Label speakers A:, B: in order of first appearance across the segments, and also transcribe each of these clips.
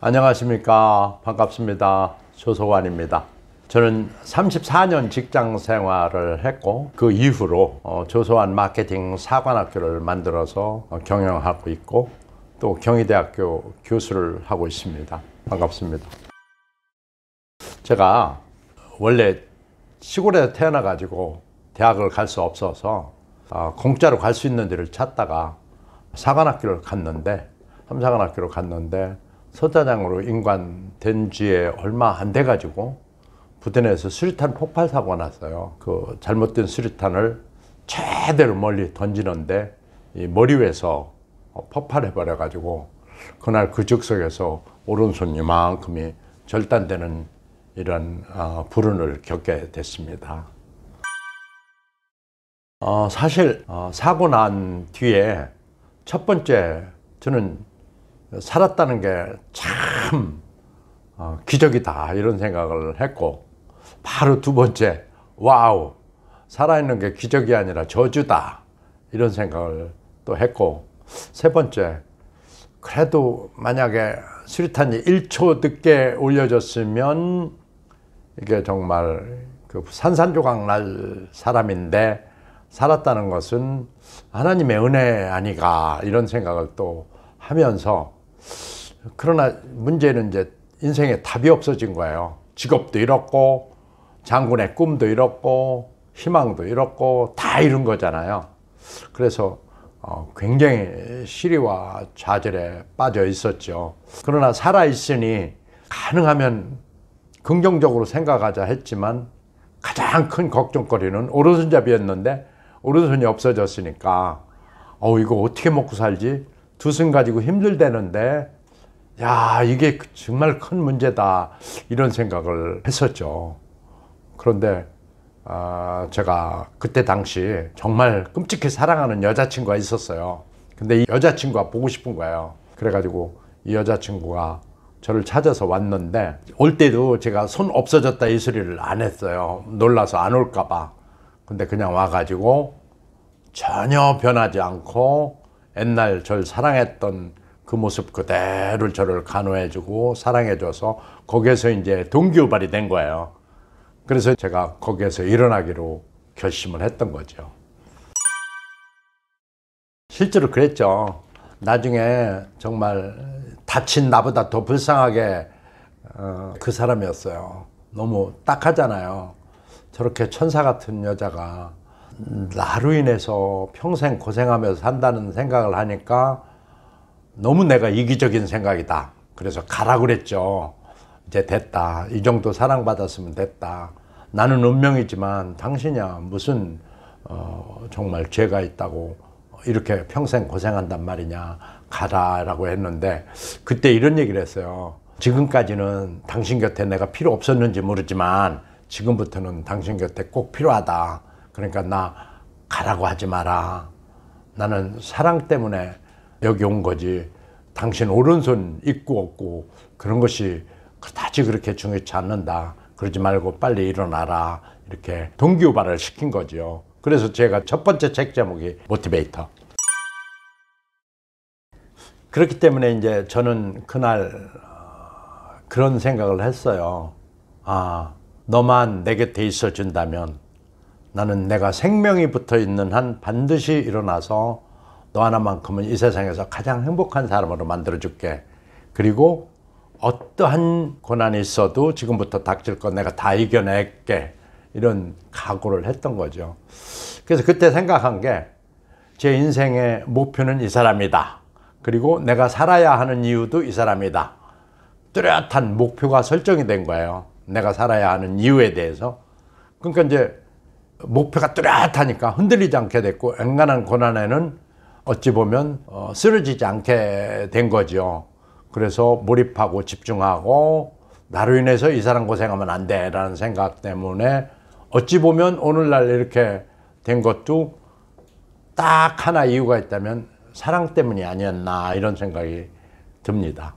A: 안녕하십니까 반갑습니다 조소관입니다 저는 34년 직장 생활을 했고 그 이후로 어, 조소환 마케팅 사관학교를 만들어서 어, 경영하고 있고 또 경희대학교 교수를 하고 있습니다 반갑습니다 제가 원래 시골에 태어나 가지고 대학을 갈 수 없어서 어, 공짜로 갈 수 있는 데를 찾다가 사관학교를 갔는데 삼사관학교를 갔는데 서자장으로 임관된 지에 얼마 안 돼 가지고 부대내에서 수류탄 폭발 사고가 났어요. 그 잘못된 수류탄을 최대로 멀리 던지는데 이 머리 위에서 폭발해 버려 가지고 그날 그 즉석에서 오른손 이만큼이 절단되는 이런 어, 불운을 겪게 됐습니다. 어, 사실 어, 사고 난 뒤에 첫 번째 저는 살았다는 게참 어, 기적이다 이런 생각을 했고 바로 두 번째 와우 살아있는 게 기적이 아니라 저주다 이런 생각을 또 했고 세 번째 그래도 만약에 수리탄이 1초 늦게 올려졌으면 이게 정말 그 산산조각 날 사람인데 살았다는 것은 하나님의 은혜 아니가 이런 생각을 또 하면서 그러나 문제는 이제 인생에 답이 없어진 거예요. 직업도 잃었고, 장군의 꿈도 잃었고, 희망도 잃었고, 다 잃은 거잖아요. 그래서 어, 굉장히 시리와 좌절에 빠져 있었죠. 그러나 살아있으니 가능하면 긍정적으로 생각하자 했지만 가장 큰 걱정거리는 오른손잡이였는데 오른손이 없어졌으니까 어 이거 어떻게 먹고 살지? 두 손 가지고 힘들대는데 야, 이게 그 정말 큰 문제다. 이런 생각을 했었죠. 그런데, 어, 제가 그때 당시 정말 끔찍히 사랑하는 여자친구가 있었어요. 근데 이 여자친구가 보고 싶은 거예요. 그래가지고 이 여자친구가 저를 찾아서 왔는데 올 때도 제가 손 없어졌다 이 소리를 안 했어요 놀라서 안 올까봐 근데 그냥 와가지고 전혀 변하지 않고 옛날 절 사랑했던 그 모습 그대로 저를 간호해주고 사랑해줘서 거기에서 이제 동기유발이 된 거예요. 그래서 제가 거기에서 일어나기로 결심을 했던 거죠. 실제로 그랬죠. 나중에 정말 다친 나보다 더 불쌍하게 어, 그 사람이었어요. 너무 딱하잖아요. 저렇게 천사 같은 여자가 나로 인해서 평생 고생하면서 산다는 생각을 하니까 너무 내가 이기적인 생각이다. 그래서 가라 그랬죠. 이제 됐다. 이 정도 사랑받았으면 됐다. 나는 운명이지만 당신이야 무슨 어, 정말 죄가 있다고 이렇게 평생 고생한단 말이냐 가라라고 했는데 그때 이런 얘기를 했어요. 지금까지는 당신 곁에 내가 필요 없었는지 모르지만 지금부터는 당신 곁에 꼭 필요하다. 그러니까 나 가라고 하지 마라. 나는 사랑 때문에 여기 온 거지 당신 오른손 있고 없고 그런 것이 그다지 그렇게 중요치 않는다 그러지 말고 빨리 일어나라 이렇게 동기유발을 시킨 거죠 그래서 제가 첫 번째 책 제목이 모티베이터 그렇기 때문에 이제 저는 그날 어, 그런 생각을 했어요 아 너만 내 곁에 있어 준다면 나는 내가 생명이 붙어 있는 한 반드시 일어나서 너 하나만큼은 이 세상에서 가장 행복한 사람으로 만들어줄게. 그리고 어떠한 고난이 있어도 지금부터 닥칠 건 내가 다 이겨낼게. 이런 각오를 했던 거죠. 그래서 그때 생각한 게 제 인생의 목표는 이 사람이다. 그리고 내가 살아야 하는 이유도 이 사람이다. 뚜렷한 목표가 설정이 된 거예요. 내가 살아야 하는 이유에 대해서. 그러니까 이제 목표가 뚜렷하니까 흔들리지 않게 됐고, 앵간한 고난에는 어찌 보면 어, 쓰러지지 않게 된 거죠. 그래서 몰입하고 집중하고 나로 인해서 이 사람 고생하면 안 돼라는 생각 때문에 어찌 보면 오늘날 이렇게 된 것도 딱 하나 이유가 있다면 사랑 때문이 아니었나 이런 생각이 듭니다.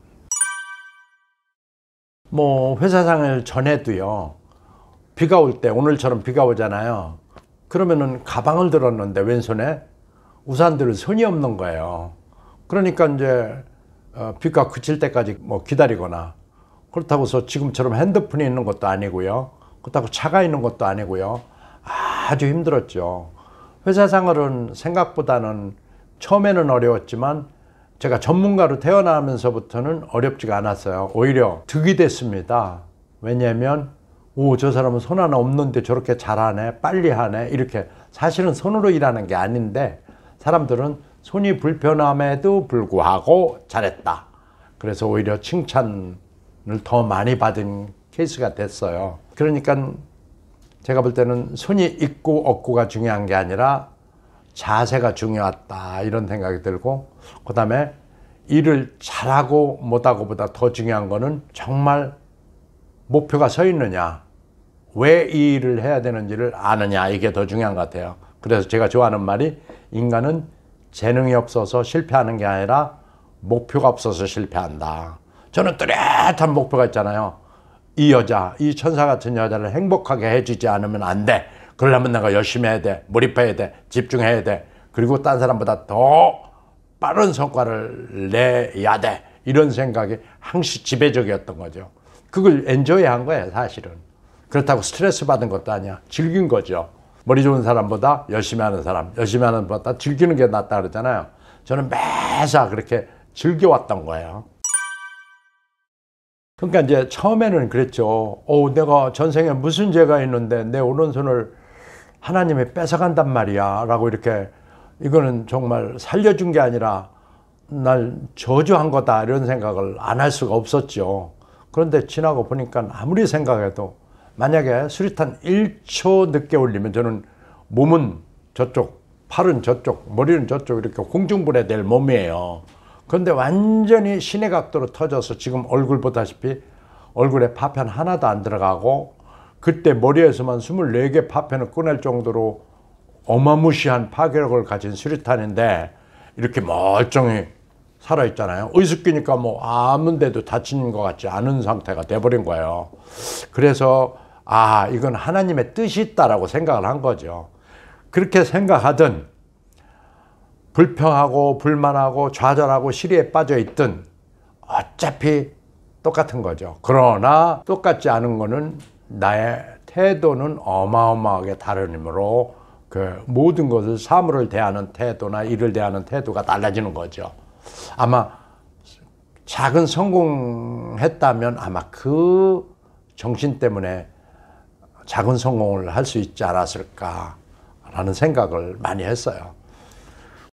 A: 뭐 회사상을 전해도요 비가 올 때 오늘처럼 비가 오잖아요 그러면은 가방을 들었는데 왼손에 우산들을 손이 없는 거예요. 그러니까 이제 비가 어, 그칠 때까지 뭐 기다리거나 그렇다고 해서 지금처럼 핸드폰이 있는 것도 아니고요. 그렇다고 차가 있는 것도 아니고요. 아주 힘들었죠. 회사 생활은 생각보다는 처음에는 어려웠지만 제가 전문가로 태어나면서부터는 어렵지가 않았어요. 오히려 득이 됐습니다. 왜냐하면 오 저 사람은 손 하나 없는데 저렇게 잘하네 빨리 하네 이렇게 사실은 손으로 일하는 게 아닌데 사람들은 손이 불편함에도 불구하고 잘했다. 그래서 오히려 칭찬을 더 많이 받은 케이스가 됐어요. 그러니까 제가 볼 때는 손이 있고 없고가 중요한 게 아니라 자세가 중요하다 이런 생각이 들고 그 다음에 일을 잘하고 못하고 보다 더 중요한 거는 정말 목표가 서 있느냐 왜 이 일을 해야 되는지를 아느냐 이게 더 중요한 것 같아요 그래서 제가 좋아하는 말이 인간은 재능이 없어서 실패하는 게 아니라 목표가 없어서 실패한다. 저는 뚜렷한 목표가 있잖아요. 이 여자, 이 천사 같은 여자를 행복하게 해주지 않으면 안 돼. 그러려면 내가 열심히 해야 돼. 몰입해야 돼. 집중해야 돼. 그리고 딴 사람보다 더 빠른 성과를 내야 돼. 이런 생각이 항시 지배적이었던 거죠. 그걸 엔조이 한 거예요, 사실은. 그렇다고 스트레스 받은 것도 아니야. 즐긴 거죠. 머리 좋은 사람보다 열심히 하는 사람, 열심히 하는 사람보다 즐기는 게 낫다 그러잖아요. 저는 매사 그렇게 즐겨왔던 거예요. 그러니까 이제 처음에는 그랬죠. 오, 내가 전생에 무슨 죄가 있는데 내 오른손을 하나님이 뺏어간단 말이야. 라고 이렇게 이거는 정말 살려준 게 아니라 날 저주한 거다. 이런 생각을 안 할 수가 없었죠. 그런데 지나고 보니까 아무리 생각해도 만약에 수류탄 1초 늦게 올리면 저는 몸은 저쪽, 팔은 저쪽, 머리는 저쪽 이렇게 공중분해될 몸이에요. 그런데 완전히 신의 각도로 터져서 지금 얼굴 보다시피 얼굴에 파편 하나도 안 들어가고 그때 머리에서만 24개 파편을 꺼낼 정도로 어마무시한 파괴력을 가진 수류탄인데 이렇게 멀쩡히 살아있잖아요. 의습기니까 뭐 아무 데도 다친 것 같지 않은 상태가 돼버린 거예요. 그래서 아, 이건 하나님의 뜻이 있다라고 생각을 한 거죠. 그렇게 생각하든 불평하고 불만하고 좌절하고 시리에 빠져 있든 어차피 똑같은 거죠. 그러나 똑같지 않은 거는 나의 태도는 어마어마하게 다르므로 그 모든 것을 사물을 대하는 태도나 일을 대하는 태도가 달라지는 거죠. 아마 작은 성공했다면 아마 그 정신 때문에 작은 성공을 할 수 있지 않았을까라는 생각을 많이 했어요.